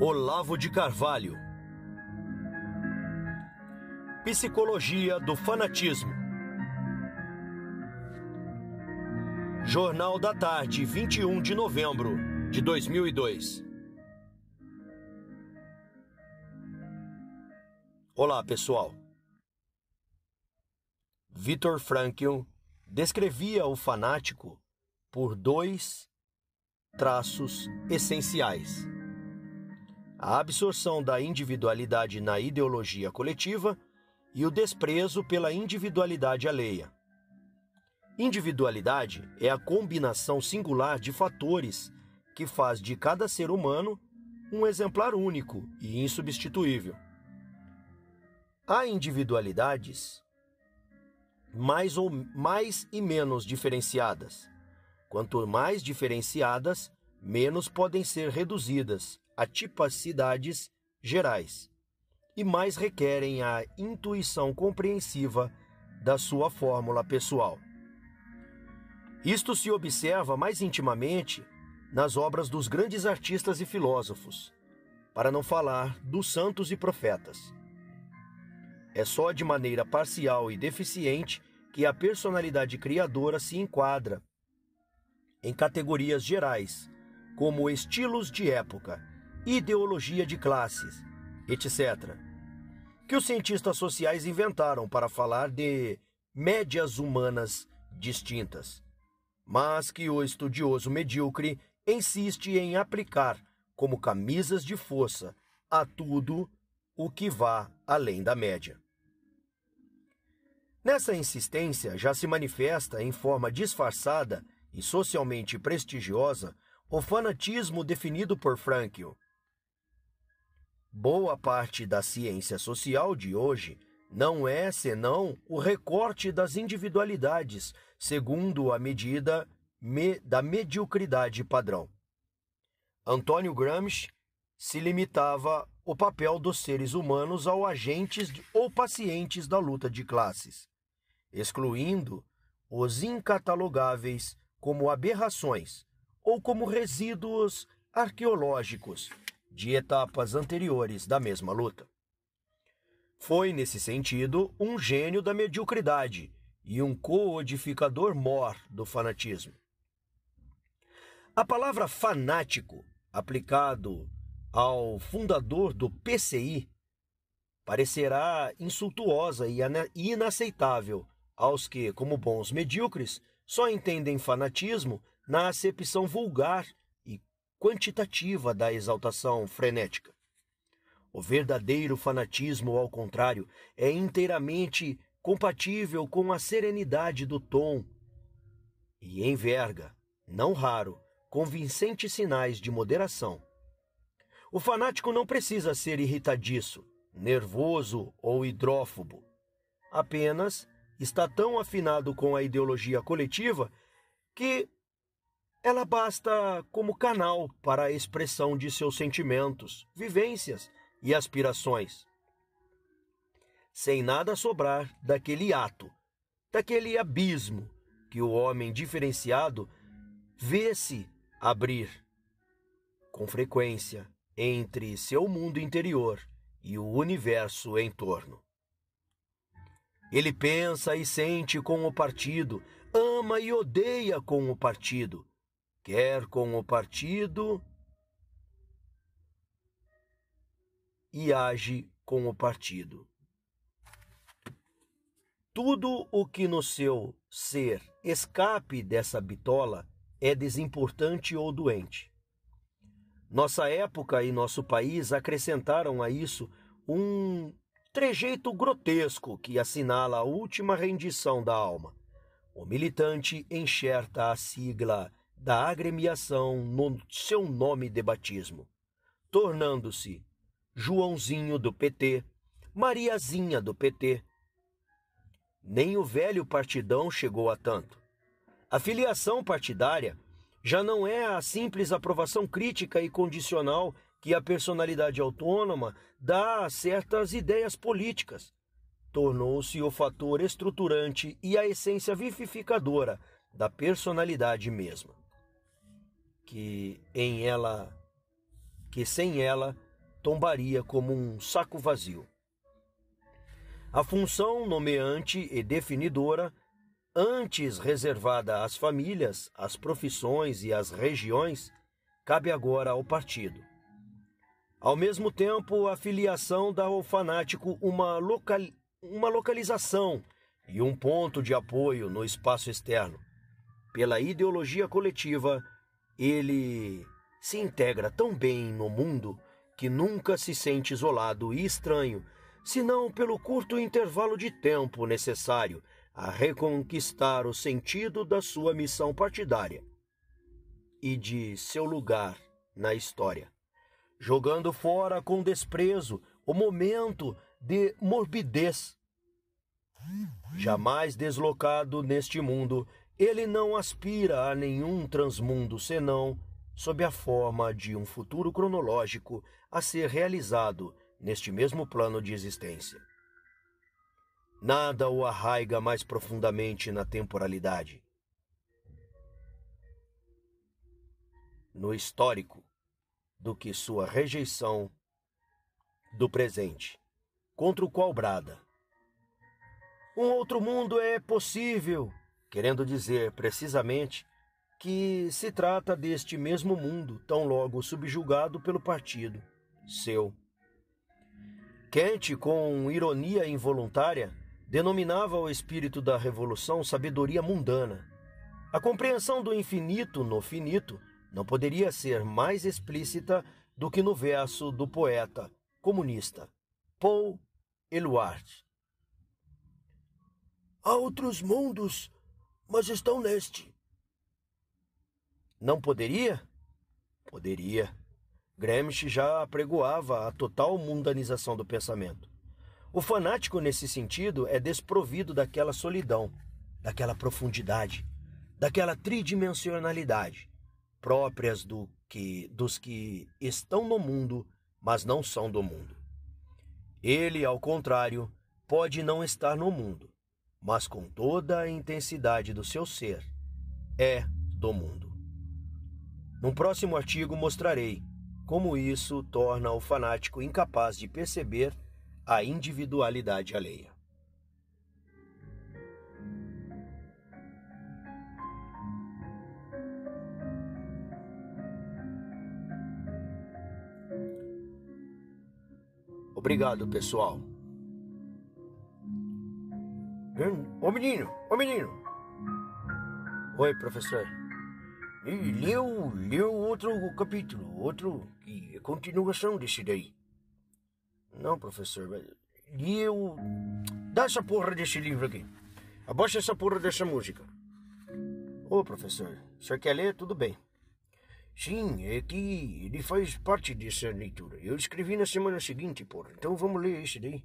Olavo de Carvalho. Psicologia do Fanatismo. Jornal da Tarde, 21 de novembro de 2002. Olá, pessoal. Victor Frankl descrevia o fanático por dois traços essenciais a absorção da individualidade na ideologia coletiva e o desprezo pela individualidade alheia. Individualidade é a combinação singular de fatores que faz de cada ser humano um exemplar único e insubstituível. Há individualidades mais, ou, mais e menos diferenciadas. Quanto mais diferenciadas, menos podem ser reduzidas a tipacidades gerais e mais requerem a intuição compreensiva da sua fórmula pessoal. Isto se observa mais intimamente nas obras dos grandes artistas e filósofos, para não falar dos santos e profetas. É só de maneira parcial e deficiente que a personalidade criadora se enquadra em categorias gerais, como estilos de época, ideologia de classes, etc., que os cientistas sociais inventaram para falar de médias humanas distintas, mas que o estudioso medíocre insiste em aplicar como camisas de força a tudo o que vá além da média. Nessa insistência já se manifesta em forma disfarçada e socialmente prestigiosa o fanatismo definido por Frankl Boa parte da ciência social de hoje não é senão o recorte das individualidades, segundo a medida me, da mediocridade padrão. Antônio Gramsci se limitava o papel dos seres humanos ao agentes ou pacientes da luta de classes, excluindo os incatalogáveis como aberrações ou como resíduos arqueológicos de etapas anteriores da mesma luta. Foi, nesse sentido, um gênio da mediocridade e um codificador mor do fanatismo. A palavra fanático, aplicado ao fundador do PCI, parecerá insultuosa e inaceitável aos que, como bons medíocres, só entendem fanatismo na acepção vulgar quantitativa da exaltação frenética. O verdadeiro fanatismo, ao contrário, é inteiramente compatível com a serenidade do tom e enverga, não raro, convincentes sinais de moderação. O fanático não precisa ser irritadiço, nervoso ou hidrófobo. Apenas está tão afinado com a ideologia coletiva que ela basta como canal para a expressão de seus sentimentos, vivências e aspirações. Sem nada sobrar daquele ato, daquele abismo que o homem diferenciado vê-se abrir com frequência entre seu mundo interior e o universo em torno. Ele pensa e sente com o partido, ama e odeia com o partido, quer com o partido e age com o partido. Tudo o que no seu ser escape dessa bitola é desimportante ou doente. Nossa época e nosso país acrescentaram a isso um trejeito grotesco que assinala a última rendição da alma. O militante enxerta a sigla da agremiação no seu nome de batismo, tornando-se Joãozinho do PT, Mariazinha do PT. Nem o velho partidão chegou a tanto. A filiação partidária já não é a simples aprovação crítica e condicional que a personalidade autônoma dá a certas ideias políticas. Tornou-se o fator estruturante e a essência vivificadora da personalidade mesma que em ela que sem ela tombaria como um saco vazio. A função nomeante e definidora, antes reservada às famílias, às profissões e às regiões, cabe agora ao partido. Ao mesmo tempo, a filiação dá ao fanático uma, local, uma localização e um ponto de apoio no espaço externo. Pela ideologia coletiva, ele se integra tão bem no mundo que nunca se sente isolado e estranho, senão pelo curto intervalo de tempo necessário a reconquistar o sentido da sua missão partidária e de seu lugar na história, jogando fora com desprezo o momento de morbidez. Jamais deslocado neste mundo ele não aspira a nenhum transmundo senão sob a forma de um futuro cronológico a ser realizado neste mesmo plano de existência. Nada o arraiga mais profundamente na temporalidade. No histórico, do que sua rejeição do presente, contra o qual brada. Um outro mundo é possível, querendo dizer precisamente que se trata deste mesmo mundo, tão logo subjugado pelo partido seu. Kant, com ironia involuntária, denominava o espírito da revolução sabedoria mundana. A compreensão do infinito no finito não poderia ser mais explícita do que no verso do poeta comunista Paul Eluard. Há outros mundos mas estão neste. Não poderia? Poderia. Gramsci já apregoava a total mundanização do pensamento. O fanático, nesse sentido, é desprovido daquela solidão, daquela profundidade, daquela tridimensionalidade próprias do que dos que estão no mundo, mas não são do mundo. Ele, ao contrário, pode não estar no mundo, mas com toda a intensidade do seu ser, é do mundo. No próximo artigo mostrarei como isso torna o fanático incapaz de perceber a individualidade alheia. Obrigado, pessoal. Hum, ô menino, ô menino. Oi, professor. E leu, leu outro capítulo, outro que é continuação desse daí. Não, professor, li eu. Dá essa porra desse livro aqui. Abaixa essa porra dessa música. Ô, professor, o senhor quer ler? Tudo bem. Sim, é que ele faz parte dessa leitura. Eu escrevi na semana seguinte, porra. Então vamos ler esse daí.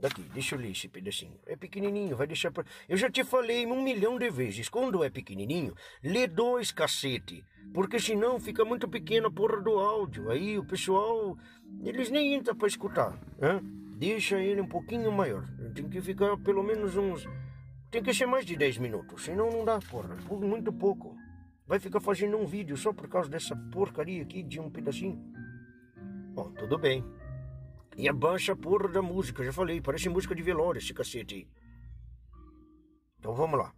Daqui, deixa eu ler esse pedacinho. É pequenininho, vai deixar pra... Eu já te falei um milhão de vezes. Quando é pequenininho, lê dois, cacete. Porque senão fica muito pequena a porra do áudio. Aí o pessoal, eles nem entram pra escutar. hein Deixa ele um pouquinho maior. Tem que ficar pelo menos uns... Tem que ser mais de 10 minutos, senão não dá, porra. Muito pouco. Vai ficar fazendo um vídeo só por causa dessa porcaria aqui de um pedacinho. Bom, tudo bem. E abaixa a porra da música, já falei, parece música de velório esse cacete aí. Então vamos lá.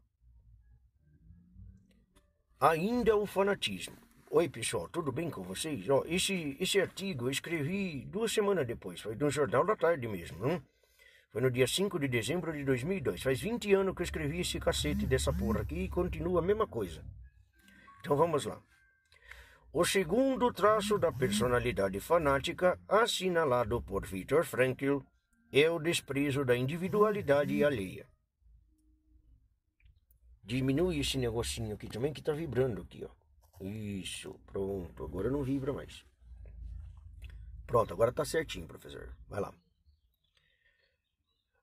Ainda é o fanatismo. Oi pessoal, tudo bem com vocês? Ó, esse, esse artigo eu escrevi duas semanas depois, foi no Jornal da Tarde mesmo, hein? Foi no dia 5 de dezembro de 2002. Faz 20 anos que eu escrevi esse cacete dessa porra aqui e continua a mesma coisa. Então vamos lá. O segundo traço da personalidade fanática, assinalado por Viktor Frankl, é o desprezo da individualidade alheia. Diminui esse negocinho aqui também que está vibrando aqui, ó. Isso, pronto. Agora não vibra mais. Pronto, agora está certinho, professor. Vai lá.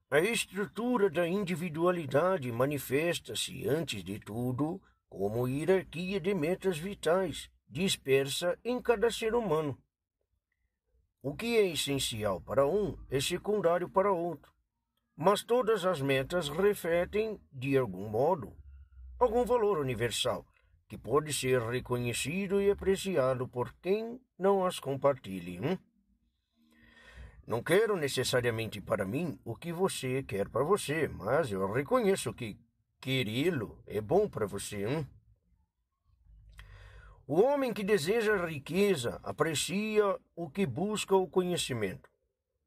A estrutura da individualidade manifesta-se, antes de tudo, como hierarquia de metas vitais dispersa em cada ser humano. O que é essencial para um é secundário para outro, mas todas as metas refletem, de algum modo, algum valor universal que pode ser reconhecido e apreciado por quem não as compartilhe. Hein? Hum? Não quero necessariamente para mim o que você quer para você, mas eu reconheço que querê-lo é bom para você. Hein? Hum? O homem que deseja riqueza aprecia o que busca o conhecimento.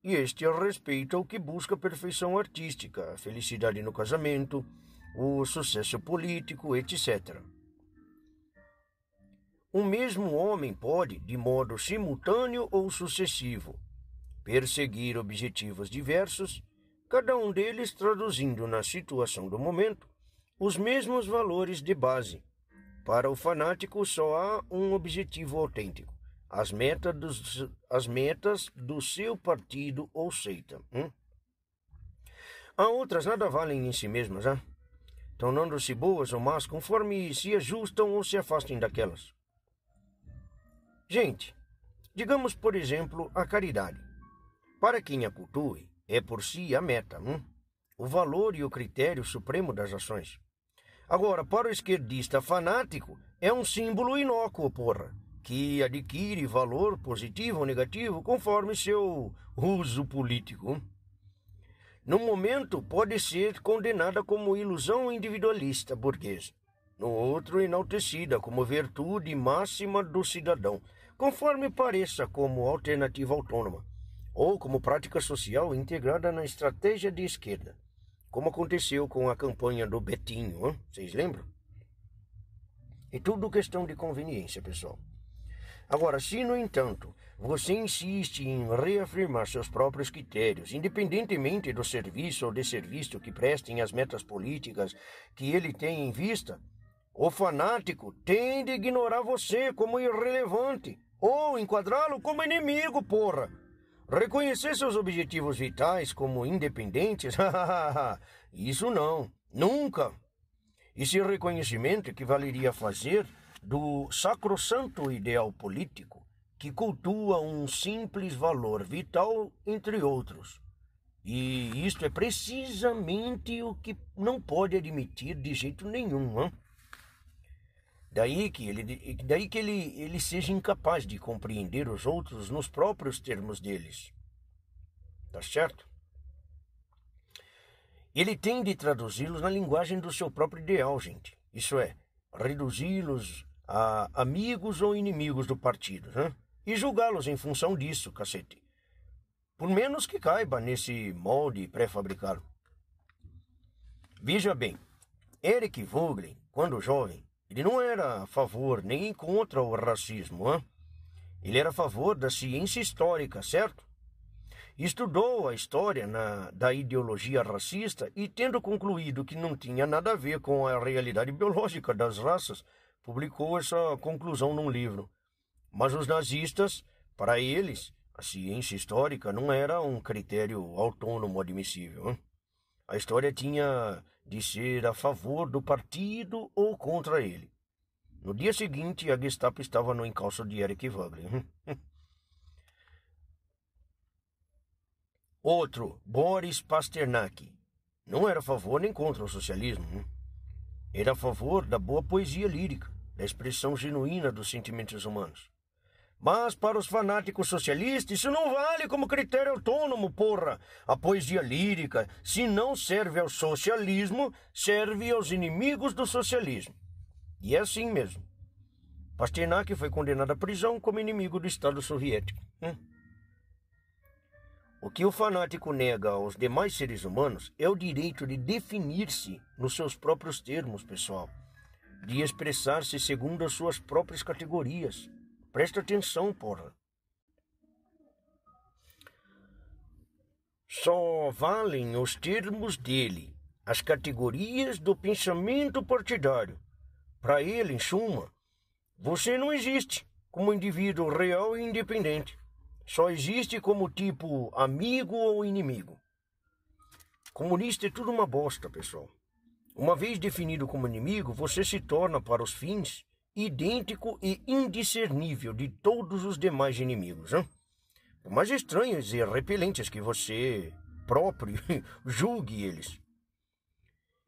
E este respeita o que busca a perfeição artística, a felicidade no casamento, o sucesso político, etc. O mesmo homem pode, de modo simultâneo ou sucessivo, perseguir objetivos diversos, cada um deles traduzindo na situação do momento os mesmos valores de base para o fanático só há um objetivo autêntico: as metas, do, as metas do seu partido ou seita. Hum? Há outras nada valem em si mesmas, hein? tornando-se boas ou más conforme se ajustam ou se afastem daquelas. Gente, digamos por exemplo a caridade. Para quem a cultue, é por si a meta, hum? o valor e o critério supremo das ações. Agora, para o esquerdista fanático, é um símbolo inócuo, porra, que adquire valor positivo ou negativo conforme seu uso político. No momento, pode ser condenada como ilusão individualista burguesa, no outro, enaltecida como virtude máxima do cidadão, conforme pareça como alternativa autônoma, ou como prática social integrada na estratégia de esquerda como aconteceu com a campanha do Betinho, hein? vocês lembram? É tudo questão de conveniência, pessoal. Agora, se no entanto você insiste em reafirmar seus próprios critérios, independentemente do serviço ou desserviço que prestem as metas políticas que ele tem em vista, o fanático tende a ignorar você como irrelevante ou enquadrá-lo como inimigo, porra. Reconhecer seus objetivos vitais como independentes? Isso não, nunca. Esse reconhecimento equivaleria a fazer do sacrossanto ideal político que cultua um simples valor vital, entre outros. E isto é precisamente o que não pode admitir de jeito nenhum. Hein? Daí que ele, daí que ele, ele seja incapaz de compreender os outros nos próprios termos deles. Tá certo? Ele tem de traduzi-los na linguagem do seu próprio ideal, gente. Isso é, reduzi-los a amigos ou inimigos do partido, né? E julgá-los em função disso, cacete. Por menos que caiba nesse molde pré-fabricado. Veja bem, Eric Vogelin, quando jovem, ele não era a favor nem contra o racismo, hein? ele era a favor da ciência histórica, certo? Estudou a história na, da ideologia racista e, tendo concluído que não tinha nada a ver com a realidade biológica das raças, publicou essa conclusão num livro. Mas os nazistas, para eles, a ciência histórica não era um critério autônomo admissível. Hein? A história tinha de ser a favor do partido ou contra ele. No dia seguinte, a Gestapo estava no encalço de Eric Wagner. Outro, Boris Pasternak. Não era a favor nem contra o socialismo. Era a favor da boa poesia lírica, da expressão genuína dos sentimentos humanos. Mas para os fanáticos socialistas isso não vale como critério autônomo, porra. A poesia lírica, se não serve ao socialismo, serve aos inimigos do socialismo. E é assim mesmo. Pasternak foi condenado à prisão como inimigo do Estado soviético. Hum. O que o fanático nega aos demais seres humanos é o direito de definir-se nos seus próprios termos, pessoal, de expressar-se segundo as suas próprias categorias Presta atenção, porra. Só valem os termos dele, as categorias do pensamento partidário. Para ele, em suma, você não existe como indivíduo real e independente. Só existe como tipo amigo ou inimigo. Comunista é tudo uma bosta, pessoal. Uma vez definido como inimigo, você se torna para os fins idêntico e indiscernível de todos os demais inimigos. Hein? Por mais estranhos e repelentes que você próprio julgue eles.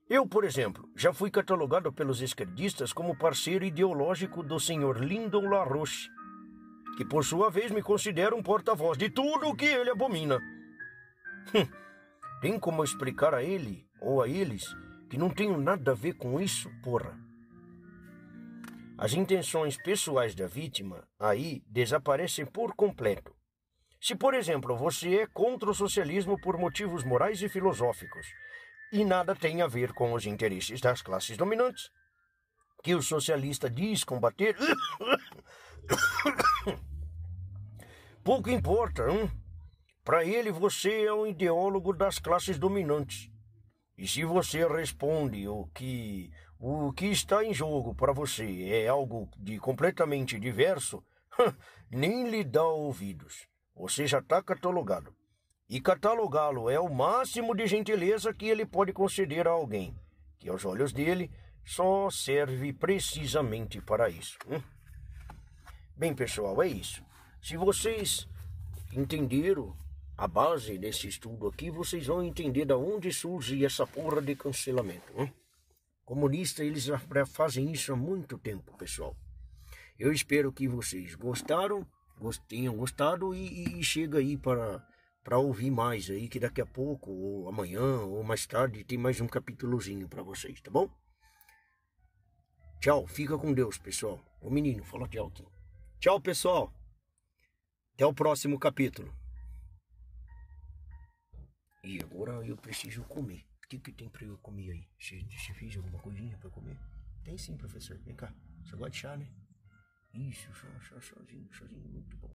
Eu, por exemplo, já fui catalogado pelos esquerdistas como parceiro ideológico do senhor Lyndon Larroche, que por sua vez me considera um porta-voz de tudo o que ele abomina. Hum, tem como explicar a ele ou a eles que não tenho nada a ver com isso, porra? As intenções pessoais da vítima aí desaparecem por completo. Se, por exemplo, você é contra o socialismo por motivos morais e filosóficos, e nada tem a ver com os interesses das classes dominantes, que o socialista diz combater. Pouco importa, hein? Para ele, você é um ideólogo das classes dominantes. E se você responde o que o que está em jogo para você é algo de completamente diverso, nem lhe dá ouvidos. Você já está catalogado. E catalogá-lo é o máximo de gentileza que ele pode conceder a alguém, que aos olhos dele só serve precisamente para isso. Hum? Bem, pessoal, é isso. Se vocês entenderam a base desse estudo aqui, vocês vão entender de onde surge essa porra de cancelamento. Hum? comunista, eles já fazem isso há muito tempo, pessoal. Eu espero que vocês gostaram, tenham gostado e, e chega aí para para ouvir mais aí que daqui a pouco ou amanhã ou mais tarde tem mais um capítulozinho para vocês, tá bom? Tchau, fica com Deus, pessoal. O menino fala tchau. Aqui. Tchau, pessoal. Até o próximo capítulo. E agora eu preciso comer que, que tem pra eu comer aí? Você, fez alguma coisinha pra comer? Tem sim, professor. Vem cá. Você gosta de chá, né? Isso, chá, chá, chazinho, chazinho, muito bom.